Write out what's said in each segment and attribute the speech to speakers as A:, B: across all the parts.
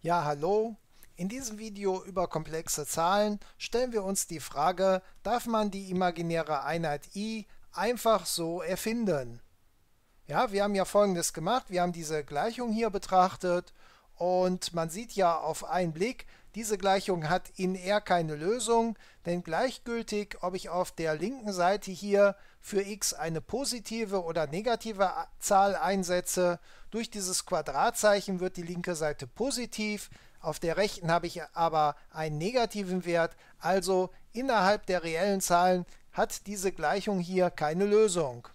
A: Ja, hallo. In diesem Video über komplexe Zahlen stellen wir uns die Frage, darf man die imaginäre Einheit i einfach so erfinden? Ja, wir haben ja folgendes gemacht. Wir haben diese Gleichung hier betrachtet und man sieht ja auf einen Blick, diese Gleichung hat in R keine Lösung, denn gleichgültig, ob ich auf der linken Seite hier für x eine positive oder negative Zahl einsetze durch dieses Quadratzeichen wird die linke Seite positiv, auf der rechten habe ich aber einen negativen Wert, also innerhalb der reellen Zahlen hat diese Gleichung hier keine Lösung.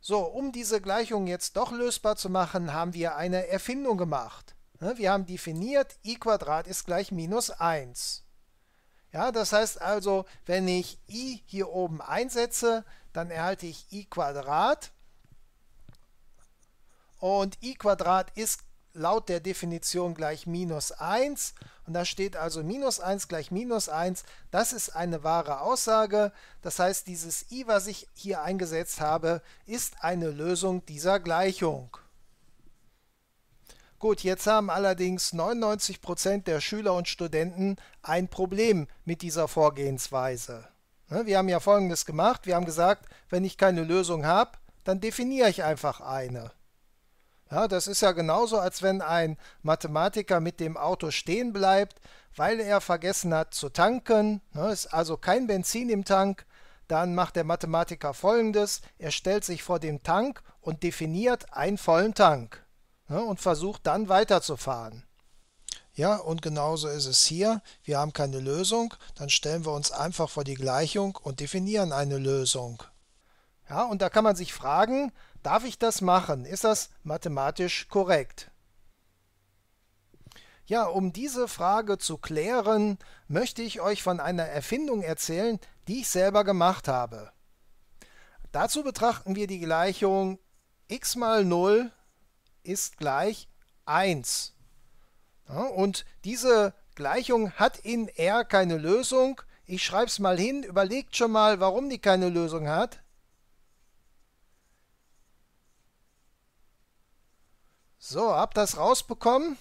A: So, um diese Gleichung jetzt doch lösbar zu machen, haben wir eine Erfindung gemacht. Ne, wir haben definiert, i ist gleich minus 1. Ja, das heißt also, wenn ich i hier oben einsetze, dann erhalte ich i Quadrat und i Quadrat ist laut der Definition gleich minus 1. Und da steht also minus 1 gleich minus 1. Das ist eine wahre Aussage. Das heißt, dieses i, was ich hier eingesetzt habe, ist eine Lösung dieser Gleichung. Gut, jetzt haben allerdings 99% Prozent der Schüler und Studenten ein Problem mit dieser Vorgehensweise. Ne, wir haben ja Folgendes gemacht. Wir haben gesagt, wenn ich keine Lösung habe, dann definiere ich einfach eine. Ja, das ist ja genauso, als wenn ein Mathematiker mit dem Auto stehen bleibt, weil er vergessen hat zu tanken. Ne, ist also kein Benzin im Tank. Dann macht der Mathematiker folgendes: Er stellt sich vor dem Tank und definiert einen vollen Tank ne, und versucht dann weiterzufahren. Ja, und genauso ist es hier. Wir haben keine Lösung, dann stellen wir uns einfach vor die Gleichung und definieren eine Lösung. Ja, und da kann man sich fragen, Darf ich das machen? Ist das mathematisch korrekt? Ja, um diese Frage zu klären, möchte ich euch von einer Erfindung erzählen, die ich selber gemacht habe. Dazu betrachten wir die Gleichung x mal 0 ist gleich 1. Ja, und diese Gleichung hat in R keine Lösung. Ich schreibe es mal hin, überlegt schon mal, warum die keine Lösung hat. So, habt das rausbekommen?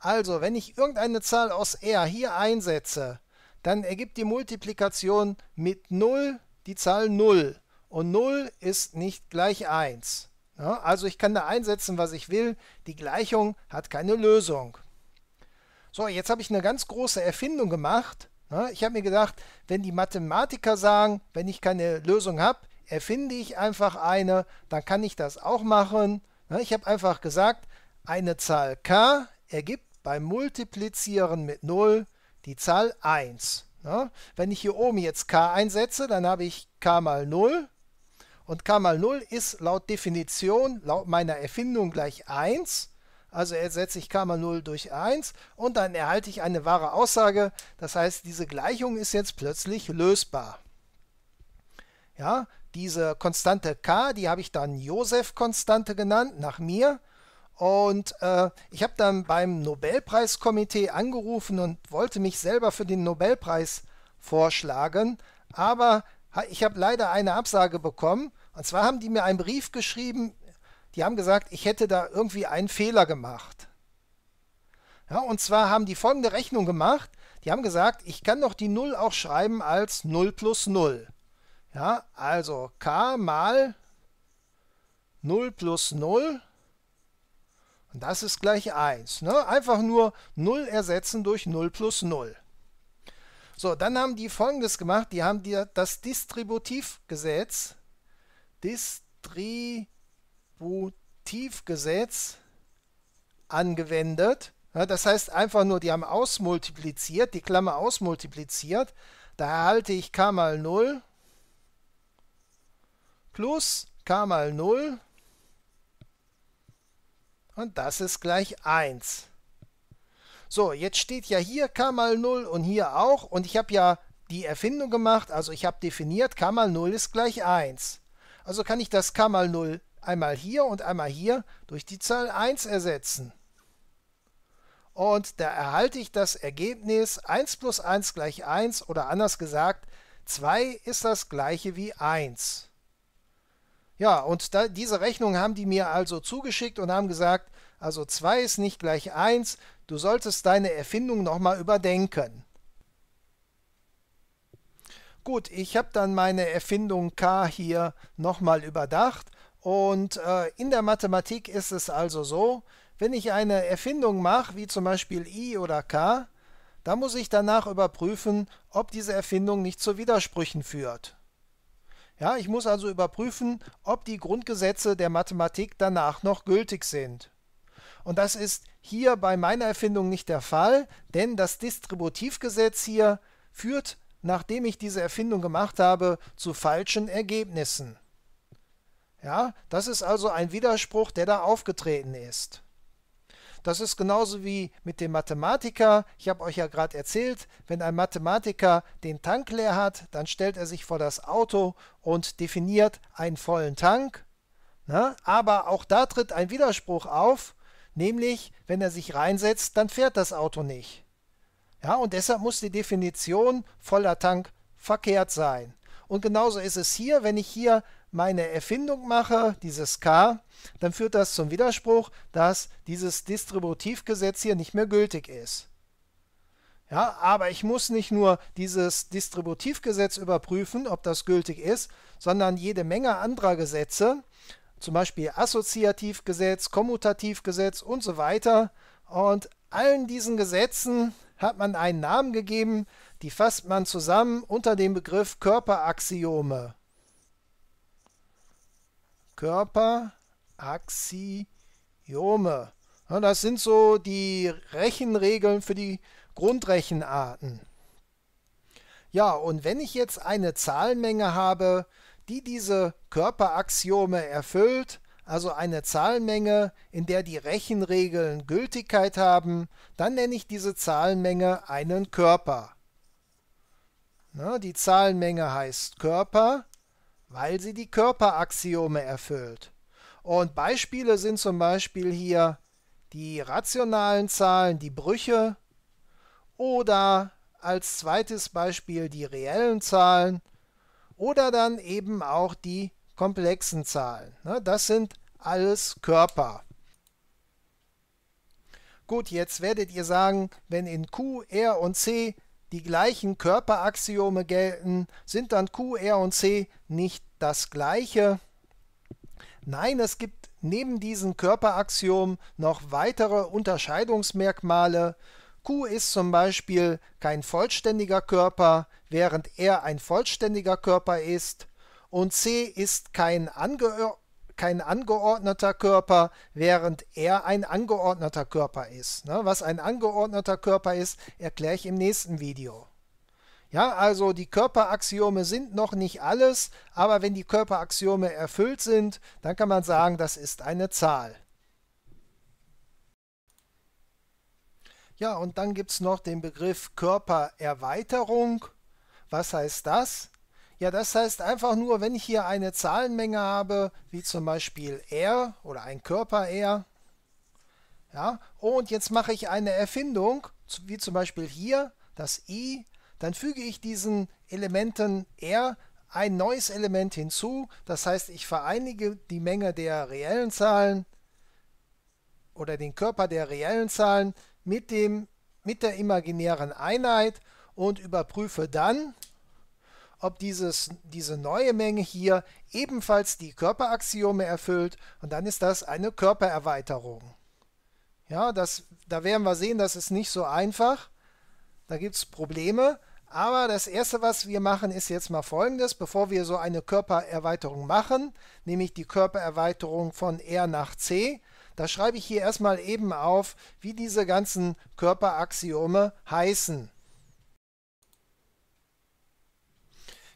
A: Also, wenn ich irgendeine Zahl aus R hier einsetze, dann ergibt die Multiplikation mit 0 die Zahl 0. Und 0 ist nicht gleich 1. Ja, also ich kann da einsetzen, was ich will. Die Gleichung hat keine Lösung. So, jetzt habe ich eine ganz große Erfindung gemacht. Ja, ich habe mir gedacht, wenn die Mathematiker sagen, wenn ich keine Lösung habe, erfinde ich einfach eine, dann kann ich das auch machen. Ne, ich habe einfach gesagt, eine Zahl k ergibt beim Multiplizieren mit 0 die Zahl 1. Ne, wenn ich hier oben jetzt k einsetze, dann habe ich k mal 0. Und k mal 0 ist laut Definition, laut meiner Erfindung gleich 1. Also ersetze ich k mal 0 durch 1 und dann erhalte ich eine wahre Aussage. Das heißt, diese Gleichung ist jetzt plötzlich lösbar. Ja, diese Konstante k, die habe ich dann Josef-Konstante genannt, nach mir. Und äh, ich habe dann beim Nobelpreiskomitee angerufen und wollte mich selber für den Nobelpreis vorschlagen. Aber ich habe leider eine Absage bekommen. Und zwar haben die mir einen Brief geschrieben, die haben gesagt, ich hätte da irgendwie einen Fehler gemacht. Ja, und zwar haben die folgende Rechnung gemacht. Die haben gesagt, ich kann doch die 0 auch schreiben als 0 plus 0. Ja, also k mal 0 plus 0 und das ist gleich 1. Ne? Einfach nur 0 ersetzen durch 0 plus 0. So, dann haben die folgendes gemacht. Die haben dir das Distributivgesetz, Distributivgesetz angewendet. Ja, das heißt einfach nur, die haben ausmultipliziert, die Klammer ausmultipliziert. Da erhalte ich k mal 0 plus k mal 0 und das ist gleich 1. So, jetzt steht ja hier k mal 0 und hier auch und ich habe ja die Erfindung gemacht, also ich habe definiert, k mal 0 ist gleich 1. Also kann ich das k mal 0 einmal hier und einmal hier durch die Zahl 1 ersetzen. Und da erhalte ich das Ergebnis 1 plus 1 gleich 1 oder anders gesagt, 2 ist das gleiche wie 1. Ja, und da, diese Rechnung haben die mir also zugeschickt und haben gesagt, also 2 ist nicht gleich 1, du solltest deine Erfindung nochmal überdenken. Gut, ich habe dann meine Erfindung K hier nochmal überdacht und äh, in der Mathematik ist es also so, wenn ich eine Erfindung mache, wie zum Beispiel I oder K, dann muss ich danach überprüfen, ob diese Erfindung nicht zu Widersprüchen führt. Ja, ich muss also überprüfen, ob die Grundgesetze der Mathematik danach noch gültig sind. Und das ist hier bei meiner Erfindung nicht der Fall, denn das Distributivgesetz hier führt, nachdem ich diese Erfindung gemacht habe, zu falschen Ergebnissen. Ja, das ist also ein Widerspruch, der da aufgetreten ist. Das ist genauso wie mit dem Mathematiker. Ich habe euch ja gerade erzählt, wenn ein Mathematiker den Tank leer hat, dann stellt er sich vor das Auto und definiert einen vollen Tank. Na? Ne? Aber auch da tritt ein Widerspruch auf, nämlich wenn er sich reinsetzt, dann fährt das Auto nicht. Ja, und deshalb muss die Definition voller Tank verkehrt sein. Und genauso ist es hier, wenn ich hier meine Erfindung mache, dieses k, dann führt das zum Widerspruch, dass dieses Distributivgesetz hier nicht mehr gültig ist. Ja, aber ich muss nicht nur dieses Distributivgesetz überprüfen, ob das gültig ist, sondern jede Menge anderer Gesetze, zum Beispiel Assoziativgesetz, Kommutativgesetz und so weiter. Und allen diesen Gesetzen hat man einen Namen gegeben, die fasst man zusammen unter dem Begriff Körperaxiome. Körperaxiome. Ja, das sind so die Rechenregeln für die Grundrechenarten. Ja, und wenn ich jetzt eine Zahlenmenge habe, die diese Körperaxiome erfüllt, also eine Zahlenmenge, in der die Rechenregeln Gültigkeit haben, dann nenne ich diese Zahlenmenge einen Körper. Na, die Zahlenmenge heißt Körper weil sie die Körperaxiome erfüllt. Und Beispiele sind zum Beispiel hier die rationalen Zahlen, die Brüche oder als zweites Beispiel die reellen Zahlen oder dann eben auch die komplexen Zahlen. Ne? Das sind alles Körper. Gut, jetzt werdet ihr sagen, wenn in Q, R und C die gleichen Körperaxiome gelten, sind dann Q, R und C nicht das gleiche. Nein, es gibt neben diesem Körperaxiom noch weitere Unterscheidungsmerkmale. Q ist zum Beispiel kein vollständiger Körper, während er ein vollständiger Körper ist. Und C ist kein, ange kein angeordneter Körper, während er ein angeordneter Körper ist. Ne, was ein angeordneter Körper ist, erkläre ich im nächsten Video. Ja, also die Körperaxiome sind noch nicht alles, aber wenn die Körperaxiome erfüllt sind, dann kann man sagen, das ist eine Zahl. Ja, und dann gibt es noch den Begriff Körpererweiterung. Was heißt das? Ja, das heißt einfach nur, wenn ich hier eine Zahlenmenge habe, wie zum Beispiel R oder ein Körper R, ja, und jetzt mache ich eine Erfindung, wie zum Beispiel hier, das I dann füge ich diesen Elementen R ein neues Element hinzu. Das heißt, ich vereinige die Menge der reellen Zahlen oder den Körper der reellen Zahlen mit, dem, mit der imaginären Einheit und überprüfe dann, ob dieses, diese neue Menge hier ebenfalls die Körperaxiome erfüllt und dann ist das eine Körpererweiterung. Ja, das, da werden wir sehen, das ist nicht so einfach da gibt es Probleme. Aber das Erste, was wir machen, ist jetzt mal Folgendes. Bevor wir so eine Körpererweiterung machen, nämlich die Körpererweiterung von R nach C, da schreibe ich hier erstmal eben auf, wie diese ganzen Körperaxiome heißen.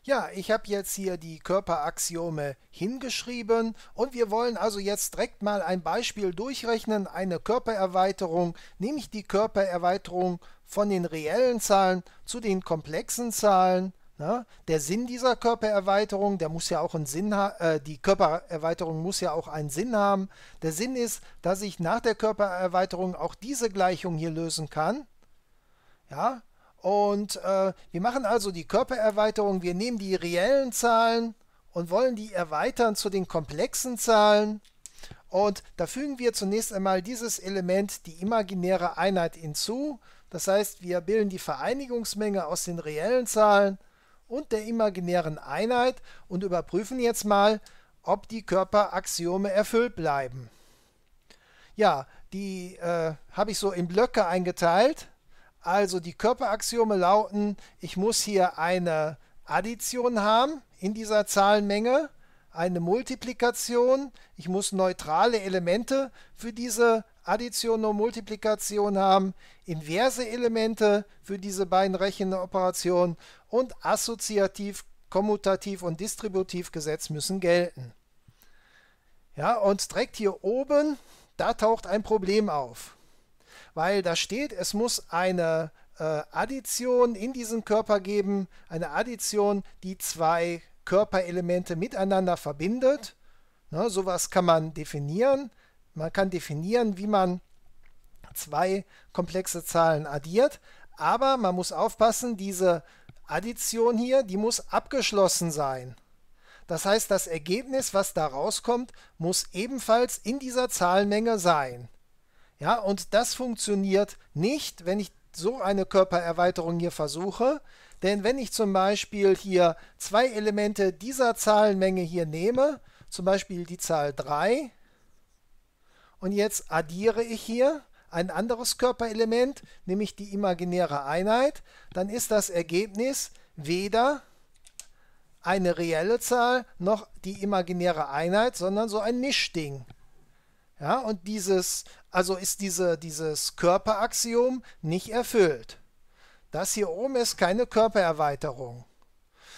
A: Ja, ich habe jetzt hier die Körperaxiome hingeschrieben und wir wollen also jetzt direkt mal ein Beispiel durchrechnen, eine Körpererweiterung, nämlich die Körpererweiterung von den reellen Zahlen zu den komplexen Zahlen. Na, ne? der Sinn dieser Körpererweiterung, der muss ja auch einen Sinn äh, die Körpererweiterung muss ja auch einen Sinn haben. Der Sinn ist, dass ich nach der Körpererweiterung auch diese Gleichung hier lösen kann. Ja, und äh, wir machen also die Körpererweiterung. Wir nehmen die reellen Zahlen und wollen die erweitern zu den komplexen Zahlen. Und da fügen wir zunächst einmal dieses Element, die imaginäre Einheit, hinzu. Das heißt, wir bilden die Vereinigungsmenge aus den reellen Zahlen und der imaginären Einheit und überprüfen jetzt mal, ob die Körperaxiome erfüllt bleiben. Ja, die äh, habe ich so in Blöcke eingeteilt. Also die Körperaxiome lauten, ich muss hier eine Addition haben in dieser Zahlenmenge, eine Multiplikation, ich muss neutrale Elemente für diese Addition und Multiplikation haben, inverse Elemente für diese beiden Rechenoperationen und assoziativ, kommutativ und distributiv Gesetz müssen gelten. Ja, und direkt hier oben, da taucht ein Problem auf weil da steht, es muss eine äh, Addition in diesen Körper geben, eine Addition, die zwei Körperelemente miteinander verbindet. Ne, sowas kann man definieren. Man kann definieren, wie man zwei komplexe Zahlen addiert, aber man muss aufpassen, diese Addition hier, die muss abgeschlossen sein. Das heißt, das Ergebnis, was da rauskommt, muss ebenfalls in dieser Zahlenmenge sein. Ja, und das funktioniert nicht, wenn ich so eine Körpererweiterung hier versuche. Denn wenn ich zum Beispiel hier zwei Elemente dieser Zahlenmenge hier nehme, zum Beispiel die Zahl 3, und jetzt addiere ich hier ein anderes Körperelement, nämlich die imaginäre Einheit, dann ist das Ergebnis weder eine reelle Zahl noch die imaginäre Einheit, sondern so ein Mischding. Ja, und dieses also ist diese, dieses Körperaxiom nicht erfüllt. Das hier oben ist keine Körpererweiterung.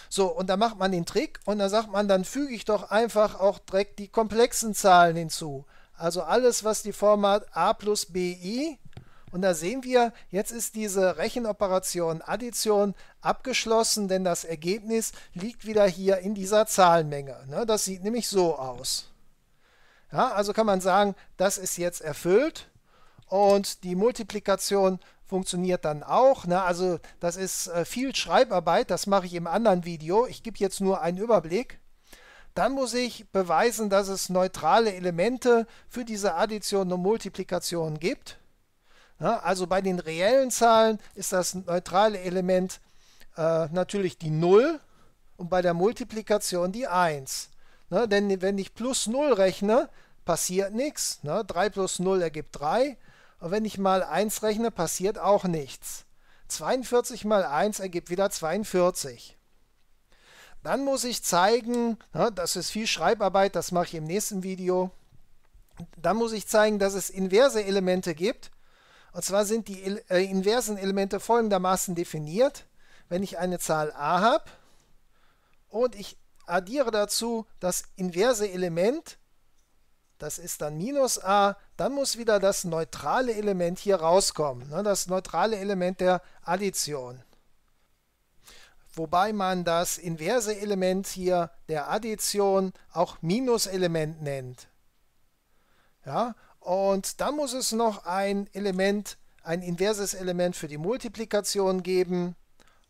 A: So, und da macht man den Trick und dann sagt man, dann füge ich doch einfach auch direkt die komplexen Zahlen hinzu. Also alles, was die Form hat, a plus bi. Und da sehen wir, jetzt ist diese Rechenoperation Addition abgeschlossen, denn das Ergebnis liegt wieder hier in dieser Zahlenmenge. Ne, das sieht nämlich so aus. Ja, also kann man sagen, das ist jetzt erfüllt und die Multiplikation funktioniert dann auch. Ne? Also das ist äh, viel Schreibarbeit, das mache ich im anderen Video. Ich gebe jetzt nur einen Überblick. Dann muss ich beweisen, dass es neutrale Elemente für diese Addition und Multiplikation gibt. Ja, also bei den reellen Zahlen ist das neutrale Element äh, natürlich die 0 und bei der Multiplikation die 1. Ne? Denn wenn ich plus 0 rechne, passiert nichts. Ne? 3 plus 0 ergibt 3. Und wenn ich mal 1 rechne, passiert auch nichts. 42 mal 1 ergibt wieder 42. Dann muss ich zeigen, ne? das ist viel Schreibarbeit, das mache ich im nächsten Video. Dann muss ich zeigen, dass es inverse Elemente gibt. Und zwar sind die äh, inversen Elemente folgendermaßen definiert. Wenn ich eine Zahl a habe und ich addiere dazu das inverse Element, das ist dann minus a, dann muss wieder das neutrale Element hier rauskommen, ne, das neutrale Element der Addition. Wobei man das inverse Element hier der Addition auch Minuselement nennt. Ja, und dann muss es noch ein Element, ein inverses Element für die Multiplikation geben.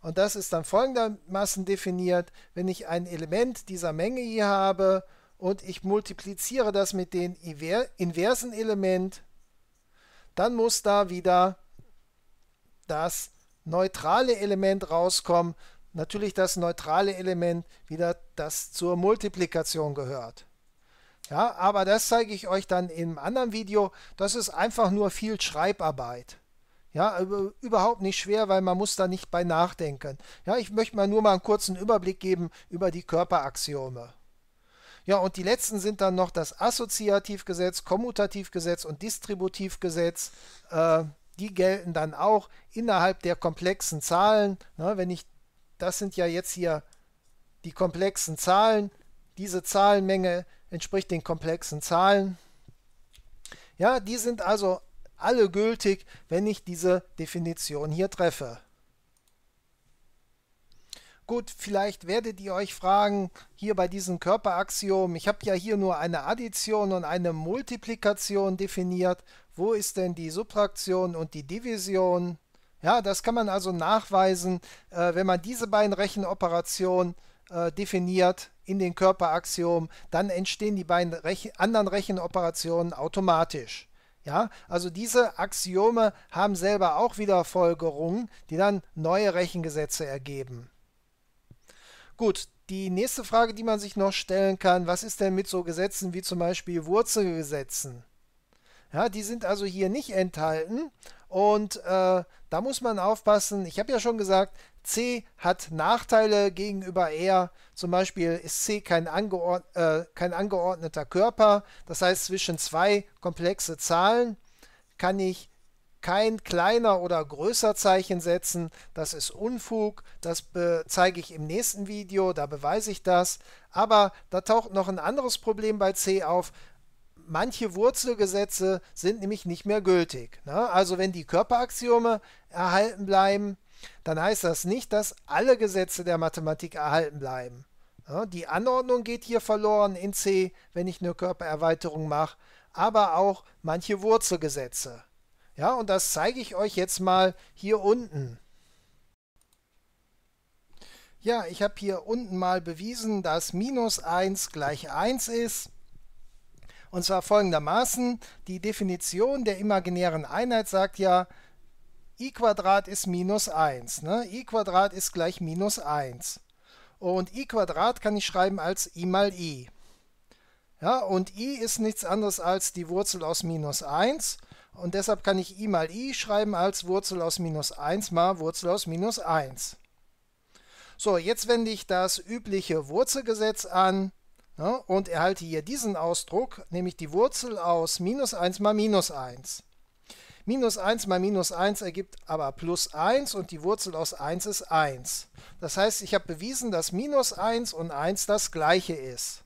A: Und das ist dann folgendermaßen definiert, wenn ich ein Element dieser Menge hier habe und ich multipliziere das mit dem inversen Element, dann muss da wieder das neutrale Element rauskommen. Natürlich das neutrale Element wieder, das zur Multiplikation gehört. Ja, aber das zeige ich euch dann im anderen Video. Das ist einfach nur viel Schreibarbeit. Ja, überhaupt nicht schwer, weil man muss da nicht bei nachdenken. Ja, ich möchte mal nur mal einen kurzen Überblick geben über die Körperaxiome. Ja, und die letzten sind dann noch das Assoziativgesetz, Kommutativgesetz und Distributivgesetz. Äh, die gelten dann auch innerhalb der komplexen Zahlen. Na, ne, wenn ich, das sind ja jetzt hier die komplexen Zahlen. Diese Zahlenmenge entspricht den komplexen Zahlen. Ja, die sind also alle gültig, wenn ich diese Definition hier treffe. Gut, vielleicht werdet ihr euch fragen, hier bei diesem Körperaxiom, ich habe ja hier nur eine Addition und eine Multiplikation definiert. Wo ist denn die Subtraktion und die Division? Ja, das kann man also nachweisen, äh, wenn man diese beiden Rechenoperationen äh, definiert in den Körperaxiom, dann entstehen die beiden Rechen anderen Rechenoperationen automatisch. Ja, also diese Axiome haben selber auch wieder Folgerungen, die dann neue Rechengesetze ergeben. Gut, die nächste Frage, die man sich noch stellen kann, was ist denn mit so Gesetzen wie zum Beispiel Wurzelgesetzen? Ja, die sind also hier nicht enthalten. Und äh, da muss man aufpassen. Ich habe ja schon gesagt, C hat Nachteile gegenüber R. Zum Beispiel ist C kein, angeord äh, kein angeordneter Körper. Das heißt, zwischen zwei komplexe Zahlen kann ich kein kleiner oder größer Zeichen setzen. Das ist Unfug. Das zeige ich im nächsten Video. Da beweise ich das. Aber da taucht noch ein anderes Problem bei C auf manche Wurzelgesetze sind nämlich nicht mehr gültig. Ne? Also wenn die Körperaxiome erhalten bleiben, dann heißt das nicht, dass alle Gesetze der Mathematik erhalten bleiben. Ne? Die Anordnung geht hier verloren in C, wenn ich eine Körpererweiterung mache, aber auch manche Wurzelgesetze. Ja, und das zeige ich euch jetzt mal hier unten. Ja, ich habe hier unten mal bewiesen, dass minus 1 gleich 1 ist. Und zwar folgendermaßen, die Definition der imaginären Einheit sagt ja, i Quadrat ist minus 1. Ne? i Quadrat ist gleich minus 1. Und i Quadrat kann ich schreiben als i mal i. Ja, und i ist nichts anderes als die Wurzel aus minus 1. Und deshalb kann ich i mal i schreiben als Wurzel aus minus 1 mal Wurzel aus minus 1. So, jetzt wende ich das übliche Wurzelgesetz an. Ja, und erhalte hier diesen Ausdruck, nämlich die Wurzel aus minus 1 mal minus 1. Minus 1 mal minus 1 ergibt aber plus 1 und die Wurzel aus 1 ist 1. Das heißt, ich habe bewiesen, dass minus 1 und 1 das gleiche ist.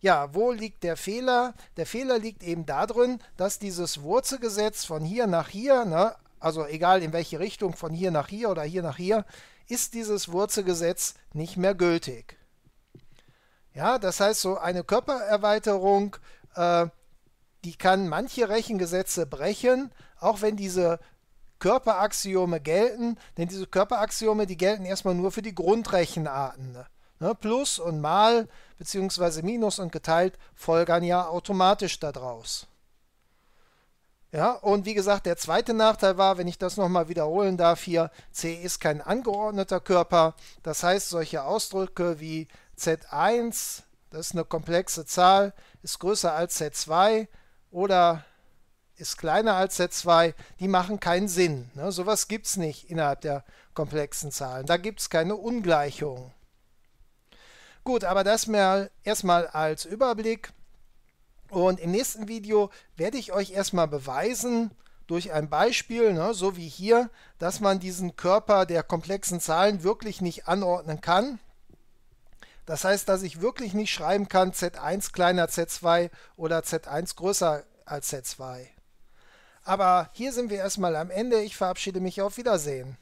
A: Ja, wo liegt der Fehler? Der Fehler liegt eben darin, dass dieses Wurzelgesetz von hier nach hier, ne, also egal in welche Richtung, von hier nach hier oder hier nach hier, ist dieses Wurzelgesetz nicht mehr gültig. Ja, das heißt, so eine Körpererweiterung, äh, die kann manche Rechengesetze brechen, auch wenn diese Körperaxiome gelten, denn diese Körperaxiome, die gelten erstmal nur für die Grundrechenarten. Ne? ne plus und Mal beziehungsweise Minus und geteilt folgern ja automatisch daraus. Ja, und wie gesagt, der zweite Nachteil war, wenn ich das nochmal wiederholen darf hier, C ist kein angeordneter Körper. Das heißt, solche Ausdrücke wie Z1, das ist eine komplexe Zahl, ist größer als Z2 oder ist kleiner als Z2, die machen keinen Sinn. Ne? Sowas gibt es nicht innerhalb der komplexen Zahlen. Da gibt es keine Ungleichung. Gut, aber das erstmal als Überblick. Und im nächsten Video werde ich euch erstmal beweisen, durch ein Beispiel, ne, so wie hier, dass man diesen Körper der komplexen Zahlen wirklich nicht anordnen kann. Das heißt, dass ich wirklich nicht schreiben kann Z1 kleiner Z2 oder Z1 größer als Z2. Aber hier sind wir erstmal am Ende. Ich verabschiede mich auf Wiedersehen.